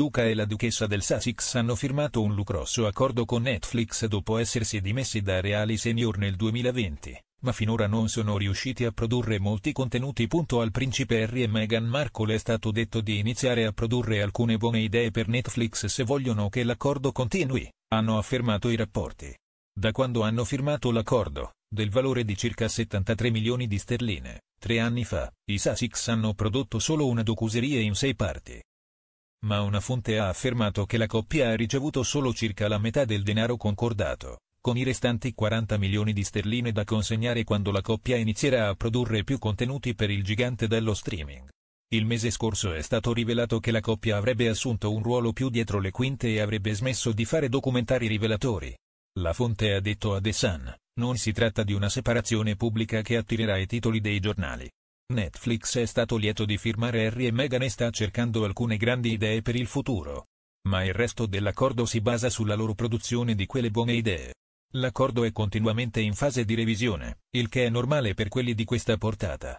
duca e la duchessa del Sussex hanno firmato un lucroso accordo con Netflix dopo essersi dimessi da Reali Senior nel 2020, ma finora non sono riusciti a produrre molti contenuti. Punto Al principe Harry e Meghan Markle è stato detto di iniziare a produrre alcune buone idee per Netflix se vogliono che l'accordo continui, hanno affermato i rapporti. Da quando hanno firmato l'accordo, del valore di circa 73 milioni di sterline, tre anni fa, i Sussex hanno prodotto solo una docuserie in sei parti ma una fonte ha affermato che la coppia ha ricevuto solo circa la metà del denaro concordato, con i restanti 40 milioni di sterline da consegnare quando la coppia inizierà a produrre più contenuti per il gigante dello streaming. Il mese scorso è stato rivelato che la coppia avrebbe assunto un ruolo più dietro le quinte e avrebbe smesso di fare documentari rivelatori. La fonte ha detto a The Sun, non si tratta di una separazione pubblica che attirerà i titoli dei giornali, Netflix è stato lieto di firmare Harry e Meghan e sta cercando alcune grandi idee per il futuro. Ma il resto dell'accordo si basa sulla loro produzione di quelle buone idee. L'accordo è continuamente in fase di revisione, il che è normale per quelli di questa portata.